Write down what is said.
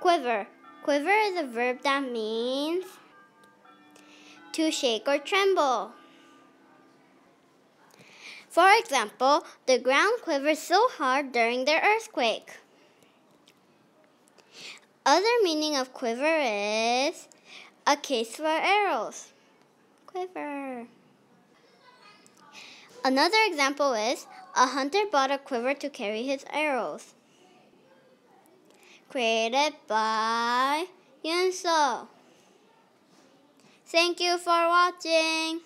Quiver. Quiver is a verb that means to shake or tremble. For example, the ground quivered so hard during the earthquake. Other meaning of quiver is a case for arrows. Quiver. Another example is a hunter bought a quiver to carry his arrows created by Yunso. Thank you for watching.